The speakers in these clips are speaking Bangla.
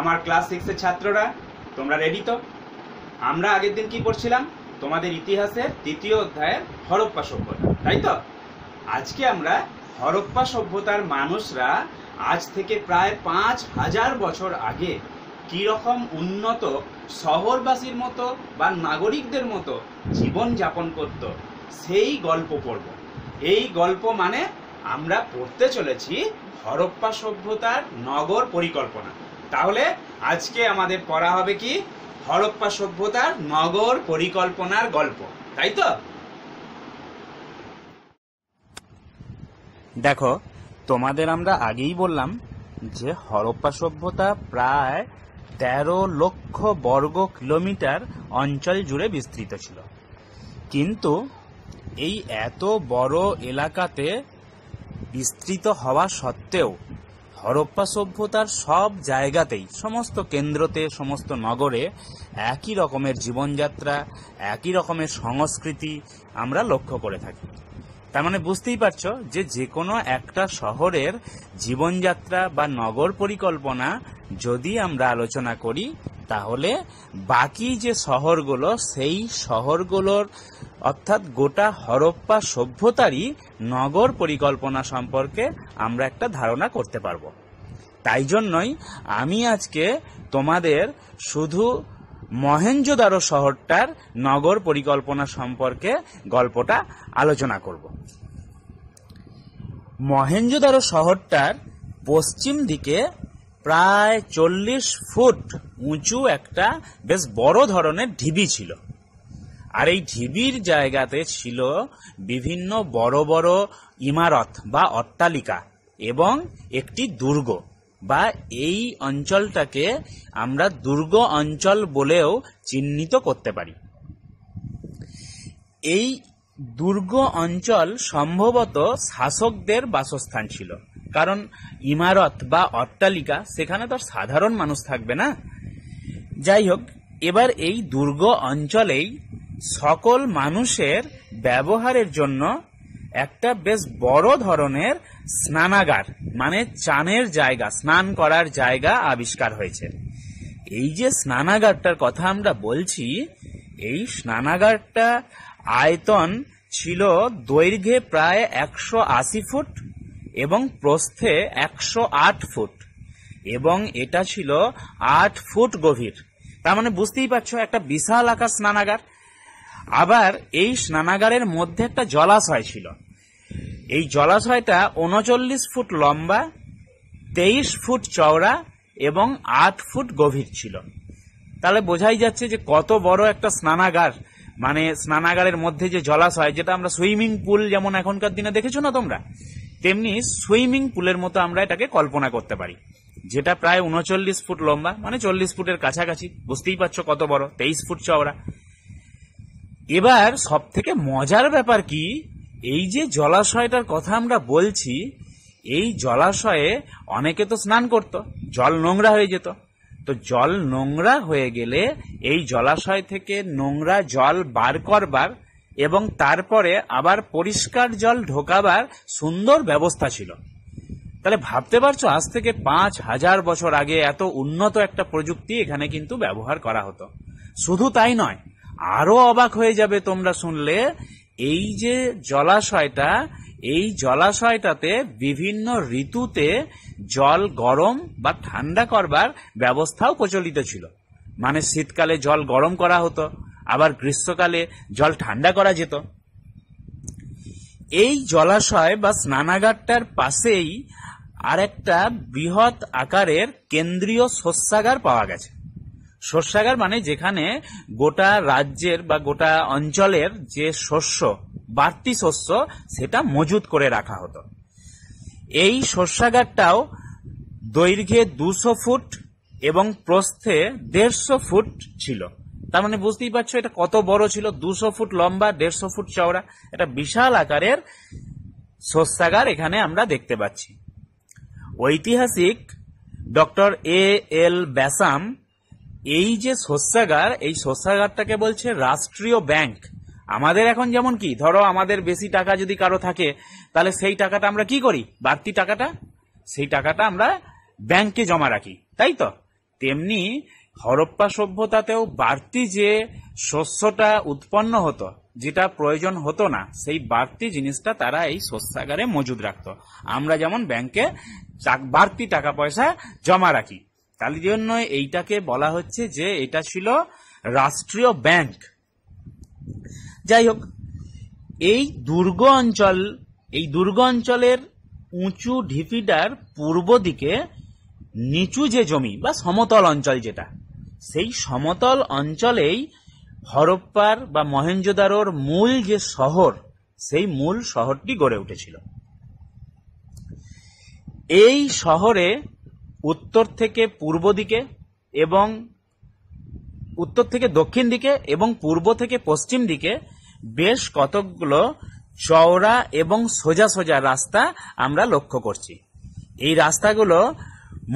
আমার ক্লাস সিক্সের ছাত্ররা তোমরা রেডি তো আমরা আগের দিন কি পড়ছিলাম তোমাদের ইতিহাসের তৃতীয় অধ্যায়ের হরপ্পা সভ্যতা তাই তো আজকে আমরা হরপ্পা সভ্যতার মানুষরা আজ থেকে প্রায় পাঁচ হাজার বছর আগে রকম উন্নত শহরবাসীর মতো বা নাগরিকদের মতো জীবন যাপন করত সেই গল্প পড়ব এই গল্প মানে আমরা পড়তে চলেছি হরপ্পা সভ্যতার নগর পরিকল্পনা তাহলে আজকে আমাদের পড়া হবে কি হরপ্পা সভ্যতার নগর পরিকল্পনার গল্প তাই তো দেখো তোমাদের আমরা আগেই বললাম যে হরপ্পা সভ্যতা প্রায় তেরো লক্ষ বর্গ কিলোমিটার অঞ্চল জুড়ে বিস্তৃত ছিল কিন্তু এই এত বড় এলাকাতে বিস্তৃত হওয়া সত্ত্বেও হরপ্পা সভ্যতার সব জায়গাতেই সমস্ত কেন্দ্রতে সমস্ত নগরে একই রকমের জীবনযাত্রা একই রকমের সংস্কৃতি আমরা লক্ষ্য করে থাকি তার মানে বুঝতেই পারছো যে যে কোনো একটা শহরের জীবনযাত্রা বা নগর পরিকল্পনা যদি আমরা আলোচনা করি তাহলে বাকি যে শহরগুলো সেই শহরগুলোর অর্থাৎ গোটা হরপ্পা সভ্যতারই নগর পরিকল্পনা সম্পর্কে আমরা একটা ধারণা করতে পারবো তাই জন্যই আমি আজকে তোমাদের শুধু মহেঞ্জোদারো শহরটার নগর পরিকল্পনা সম্পর্কে গল্পটা আলোচনা করব মহেঞ্জোদারো শহরটার পশ্চিম দিকে প্রায় চল্লিশ ফুট উঁচু একটা বেশ বড় ধরনের ঢিবি ছিল আর এই ঢিবির জায়গাতে ছিল বিভিন্ন বড় বড় ইমারত বা অট্টালিকা এবং একটি দুর্গ বা এই অঞ্চলটাকে আমরা দুর্গ অঞ্চল বলেও চিহ্নিত করতে পারি এই দুর্গ অঞ্চল সম্ভবত শাসকদের বাসস্থান ছিল কারণ ইমারত বা অট্টালিকা সেখানে তো সাধারণ মানুষ থাকবে না যাই হোক এবার এই দুর্গ অঞ্চলেই সকল মানুষের ব্যবহারের জন্য একটা বেশ বড় ধরনের স্নানাগার মানে চানের জায়গা স্নান করার জায়গা আবিষ্কার হয়েছে এই যে স্নানাগারটার কথা আমরা বলছি এই স্নানাগারটা আয়তন ছিল দৈর্ঘ্যে প্রায় একশো আশি ফুট এবং প্রস্থে একশো আট ফুট এবং এটা ছিল আট ফুট গভীর তার মানে বুঝতেই পারছো একটা বিশাল আকার স্নানাগার আবার এই স্নানাগারের মধ্যে একটা জলাশয় ছিল এই জলাশয়টা উনচল্লিশ ফুট লম্বা তেইশ ফুট চওড়া এবং আট ফুট গভীর ছিল তাহলে বোঝাই যাচ্ছে যে কত বড় একটা স্নানাগার মানে স্নানাগারের মধ্যে যে জলাশয় যেটা আমরা সুইমিং পুল যেমন এখনকার দিনে দেখেছো না তোমরা তেমনি সুইমিং পুলের মতো আমরা এটাকে কল্পনা করতে পারি যেটা প্রায় উনচল্লিশ ফুট লম্বা মানে চল্লিশ ফুটের কাছাকাছি বুঝতেই পারছো কত বড় তেইশ ফুট চওড়া এবার সব থেকে মজার ব্যাপার কি এই যে জলাশয়টার কথা আমরা বলছি এই জলাশয়ে অনেকে তো স্নান করত জল নোংরা হয়ে যেত তো জল নোংরা হয়ে গেলে এই জলাশয় থেকে নোংরা জল বার করবার এবং তারপরে আবার পরিষ্কার জল ঢোকাবার সুন্দর ব্যবস্থা ছিল তাহলে ভাবতে পারছো আজ থেকে পাঁচ হাজার বছর আগে এত উন্নত একটা প্রযুক্তি এখানে কিন্তু ব্যবহার করা হতো শুধু তাই নয় আরো অবাক হয়ে যাবে তোমরা শুনলে এই যে জলাশয়টা এই জলাশয়টাতে বিভিন্ন ঋতুতে জল গরম বা ঠান্ডা করবার ব্যবস্থাও প্রচলিত ছিল মানে শীতকালে জল গরম করা হতো আবার গ্রীষ্মকালে জল ঠান্ডা করা যেত এই জলাশয় বা স্নানাগারটার পাশেই আরেকটা বৃহৎ আকারের কেন্দ্রীয় শস্যাগার পাওয়া গেছে শস্যাগার মানে যেখানে গোটা রাজ্যের বা গোটা অঞ্চলের যে শস্য বাড়তি শস্য সেটা মজুত করে রাখা হতো এই শস্যাগারটাও দৈর্ঘ্যে দুশো ফুট এবং প্রস্থে দেড়শো ফুট ছিল তার মানে বুঝতেই পারছো এটা কত বড় ছিল দুশো ফুট লম্বা দেড়শো ফুট চওড়া এটা বিশাল আকারের শস্যাগার এখানে আমরা দেখতে পাচ্ছি ঐতিহাসিক ডক্টর এ এল ব্যাসাম এই যে শস্যাগার এই শস্যাগারটাকে বলছে রাষ্ট্রীয় ব্যাংক আমাদের এখন যেমন কি ধরো আমাদের বেশি টাকা যদি কারো থাকে তাহলে সেই টাকাটা আমরা কি করি বাড়তি টাকাটা সেই টাকাটা আমরা ব্যাংকে জমা রাখি তাই তো তেমনি হরপ্পা সভ্যতাতেও বাড়তি যে শস্যটা উৎপন্ন হতো যেটা প্রয়োজন হতো না সেই বাড়তি জিনিসটা তারা এই শস্যাগারে মজুদ রাখত আমরা যেমন ব্যাংকে বাড়তি টাকা পয়সা জমা রাখি তার জন্য এইটাকে বলা হচ্ছে যে এটা ছিল রাষ্ট্রীয় ব্যাংক যাই হোক এই দুর্গ অঞ্চল এই দুর্গ অঞ্চলের উঁচু ঢিপিটার পূর্ব দিকে নিচু যে জমি বা সমতল অঞ্চল যেটা সেই সমতল অঞ্চলেই হরপ্পার বা মহেঞ্জোদারোর মূল যে শহর সেই মূল শহরটি গড়ে উঠেছিল এই শহরে উত্তর থেকে পূর্ব দিকে এবং উত্তর থেকে দক্ষিণ দিকে এবং পূর্ব থেকে পশ্চিম দিকে বেশ কতকগুলো চওড়া এবং সোজা সোজা রাস্তা আমরা লক্ষ্য করছি এই রাস্তাগুলো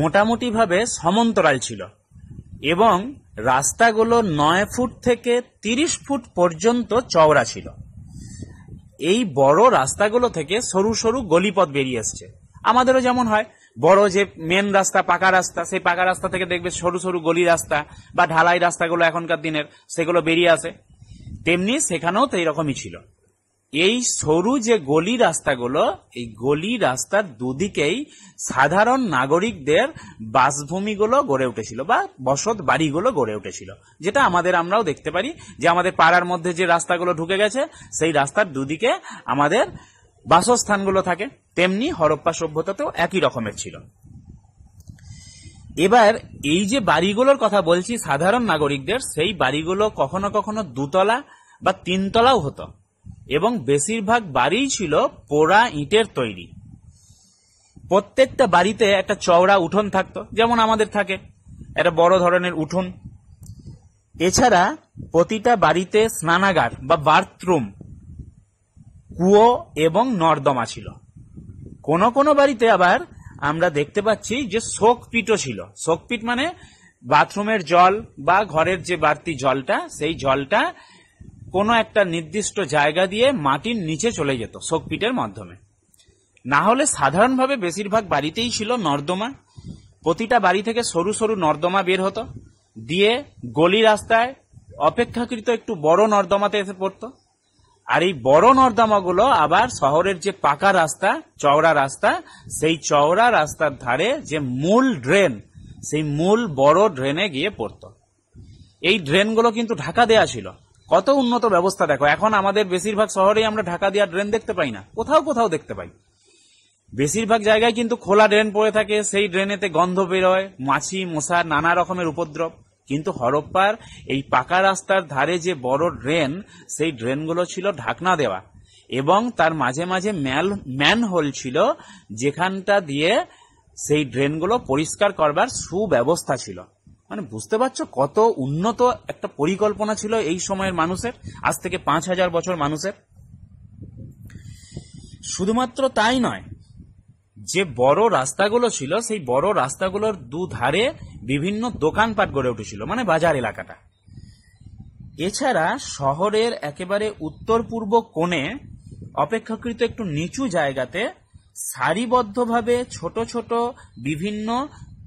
মোটামুটিভাবে সমান্তরাল ছিল এবং রাস্তাগুলো নয় ফুট থেকে তিরিশ ফুট পর্যন্ত চওড়া ছিল এই বড় রাস্তাগুলো থেকে সরু সরু গলিপথ বেরিয়ে এসছে আমাদেরও যেমন হয় বড় যে মেন রাস্তা পাকা রাস্তা সেই পাকা রাস্তা থেকে দেখবে সরু সরু গলি রাস্তা বা ঢালাই রাস্তাগুলো এখনকার দিনের সেগুলো বেরিয়ে আসে তেমনি সেখানেও তো এইরকমই ছিল এই সরু যে গলি রাস্তাগুলো এই গলি রাস্তার দুদিকেই সাধারণ নাগরিকদের বাসভূমিগুলো গড়ে উঠেছিল বা বসত বাড়িগুলো গড়ে উঠেছিল যেটা আমাদের আমরাও দেখতে পারি যে আমাদের পাড়ার মধ্যে যে রাস্তাগুলো ঢুকে গেছে সেই রাস্তার দুদিকে আমাদের বাসস্থানগুলো থাকে তেমনি হরপ্পা সভ্যতাতেও একই রকমের ছিল এবার এই যে বাড়িগুলোর কথা বলছি সাধারণ নাগরিকদের সেই বাড়িগুলো কখনো কখনো দুতলা বা তিনতলাও হতো এবং বেশিরভাগ বাড়ি ছিল পোড়া ইটের তৈরি প্রত্যেকটা বাড়িতে একটা চওড়া উঠোন থাকতো যেমন আমাদের থাকে একটা বড় ধরনের উঠোন এছাড়া প্রতিটা বাড়িতে স্নানাগার বা বাথরুম কুয়ো এবং নর্দমা ছিল কোন কোন বাড়িতে আবার আমরা দেখতে পাচ্ছি যে শোকপিটও ছিল শোকপিট মানে বাথরুমের জল বা ঘরের যে বাড়তি জলটা সেই জলটা কোনো একটা নির্দিষ্ট জায়গা দিয়ে মাটির নিচে চলে যেত শোকপিটের মাধ্যমে না হলে সাধারণভাবে বেশিরভাগ বাড়িতেই ছিল নর্দমা প্রতিটা বাড়ি থেকে সরু সরু নর্দমা বের হতো দিয়ে গলি রাস্তায় অপেক্ষাকৃত একটু বড় নর্দমাতে এসে পড়তো আর এই বড় নর্দমাগুলো আবার শহরের যে পাকা রাস্তা চওড়া রাস্তা সেই চওড়া রাস্তার ধারে যে মূল ড্রেন সেই মূল বড় ড্রেনে গিয়ে পড়ত এই ড্রেনগুলো কিন্তু ঢাকা দেয়া ছিল কত উন্নত ব্যবস্থা দেখো এখন আমাদের বেশিরভাগ শহরেই আমরা ঢাকা দেওয়া ড্রেন দেখতে পাই না কোথাও কোথাও দেখতে পাই বেশিরভাগ জায়গায় কিন্তু খোলা ড্রেন পড়ে থাকে সেই ড্রেনেতে গন্ধ বেরোয় মাছি মশা নানা রকমের উপদ্রব কিন্তু হরপ্পার এই পাকা রাস্তার ধারে যে বড় ড্রেন সেই ড্রেনগুলো ছিল ঢাকনা দেওয়া এবং তার মাঝে মাঝে ম্যাল ম্যানহোল ছিল যেখানটা দিয়ে সেই ড্রেনগুলো পরিষ্কার করবার সুব্যবস্থা ছিল মানে বুঝতে পারছো কত উন্নত একটা পরিকল্পনা ছিল এই সময়ের মানুষের আজ থেকে পাঁচ হাজার বছর মানুষের শুধুমাত্র তাই নয় যে বড় রাস্তাগুলো ছিল সেই বড় রাস্তাগুলোর দুধারে বিভিন্ন দোকানপাট গড়ে উঠেছিল মানে বাজার এলাকাটা এছাড়া শহরের একেবারে উত্তর পূর্ব কোণে অপেক্ষাকৃত একটু নিচু জায়গাতে সারিবদ্ধভাবে ছোট ছোট বিভিন্ন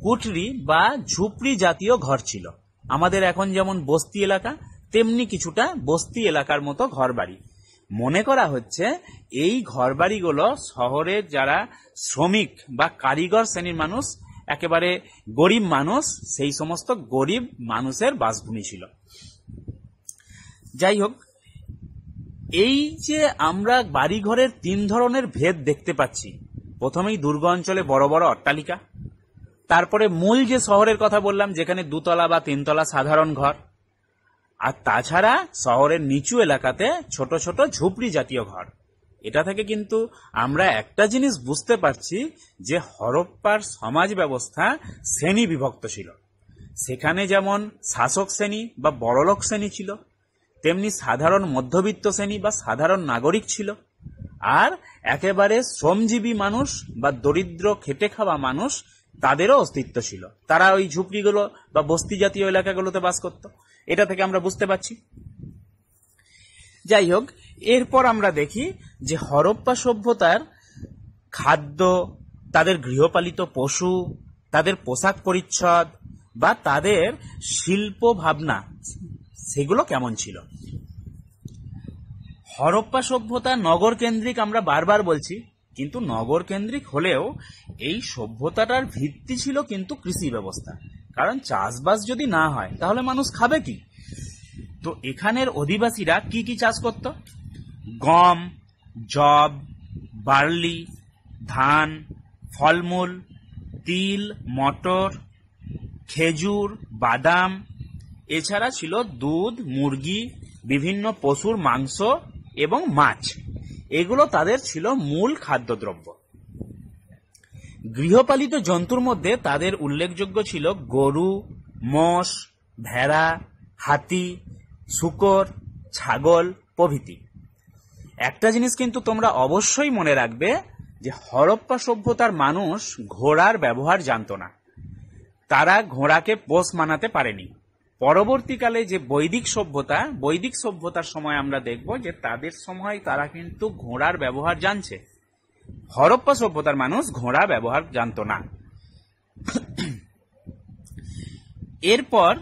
কুটরি বা ঝুপড়ি জাতীয় ঘর ছিল আমাদের এখন যেমন বস্তি এলাকা তেমনি কিছুটা বস্তি এলাকার মতো ঘর বাড়ি মনে করা হচ্ছে এই ঘরবাড়িগুলো শহরের যারা শ্রমিক বা কারিগর শ্রেণীর মানুষ একেবারে গরিব মানুষ সেই সমস্ত গরিব মানুষের বাসভূমি ছিল যাই হোক এই যে আমরা বাড়িঘরের তিন ধরনের ভেদ দেখতে পাচ্ছি প্রথমেই দুর্গ অঞ্চলে বড় বড় অট্টালিকা তারপরে মূল যে শহরের কথা বললাম যেখানে দুতলা বা তিনতলা সাধারণ ঘর আর তাছাড়া শহরের নিচু এলাকাতে ছোট ছোট ঝুপড়ি জাতীয় ঘর এটা থেকে কিন্তু আমরা একটা জিনিস বুঝতে পারছি যে হরপ্পার সমাজ ব্যবস্থা শ্রেণী বিভক্ত ছিল সেখানে যেমন শাসক শ্রেণী বা বড়লোক শ্রেণী ছিল তেমনি সাধারণ মধ্যবিত্ত শ্রেণী বা সাধারণ নাগরিক ছিল আর একেবারে শ্রমজীবী মানুষ বা দরিদ্র খেটে খাওয়া মানুষ তাদেরও অস্তিত্ব ছিল তারা ওই ঝুপড়িগুলো বা বস্তি জাতীয় এলাকাগুলোতে বাস করত এটা থেকে আমরা বুঝতে পারছি যাই হোক এরপর আমরা দেখি যে হরপ্পা সভ্যতার খাদ্য তাদের গৃহপালিত পশু তাদের পোশাক পরিচ্ছদ বা তাদের শিল্প ভাবনা সেগুলো কেমন ছিল হরপ্পা সভ্যতা নগর কেন্দ্রিক আমরা বারবার বলছি কিন্তু নগর কেন্দ্রিক হলেও এই সভ্যতাটার ভিত্তি ছিল কিন্তু কৃষি ব্যবস্থা কারণ চাষবাস যদি না হয় তাহলে মানুষ খাবে কি তো এখানের অধিবাসীরা কি কি চাষ করত গম জব বার্লি ধান ফলমূল তিল মটর খেজুর বাদাম এছাড়া ছিল দুধ মুরগি বিভিন্ন পশুর মাংস এবং মাছ এগুলো তাদের ছিল মূল খাদ্যদ্রব্য গৃহপালিত জন্তুর মধ্যে তাদের উল্লেখযোগ্য ছিল গরু মোষ ভেড়া হাতি শুকর ছাগল প্রভৃতি একটা জিনিস কিন্তু তোমরা অবশ্যই মনে রাখবে যে হরপ্পা সভ্যতার মানুষ ঘোড়ার ব্যবহার জানত না তারা ঘোড়াকে পোষ মানাতে পারেনি পরবর্তীকালে যে বৈদিক সভ্যতা বৈদিক সভ্যতার সময় আমরা দেখব যে তাদের সময় তারা কিন্তু ঘোড়ার ব্যবহার জানছে হরপ্পা সভ্যতার মানুষ ঘোড়া ব্যবহার জানত না এরপর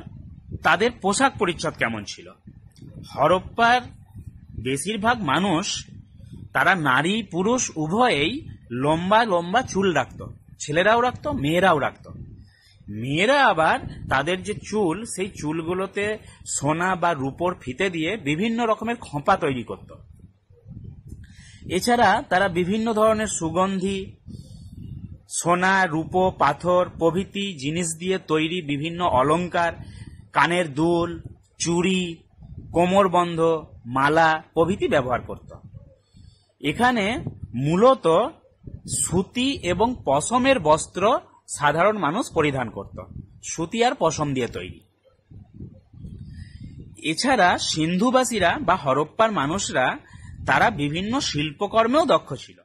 তাদের পোশাক পরিচ্ছদ কেমন ছিল হরপ্পার বেশিরভাগ মানুষ তারা নারী পুরুষ উভয়েই লম্বা লম্বা চুল রাখত ছেলেরাও রাখত মেয়েরাও রাখত মেয়েরা আবার তাদের যে চুল সেই চুলগুলোতে সোনা বা রুপোর ফিতে দিয়ে বিভিন্ন রকমের খোঁপা তৈরি করতো এছাড়া তারা বিভিন্ন ধরনের সুগন্ধি সোনা রূপো পাথর প্রভৃতি জিনিস দিয়ে তৈরি বিভিন্ন অলঙ্কার কানের দুল চুড়ি কোমরবন্ধ মালা প্রভৃতি ব্যবহার করত এখানে মূলত সুতি এবং পশমের বস্ত্র সাধারণ মানুষ পরিধান করত সুতি আর পশম দিয়ে তৈরি এছাড়া সিন্ধুবাসীরা বা হরপ্পার মানুষরা তারা বিভিন্ন শিল্পকর্মেও দক্ষ ছিল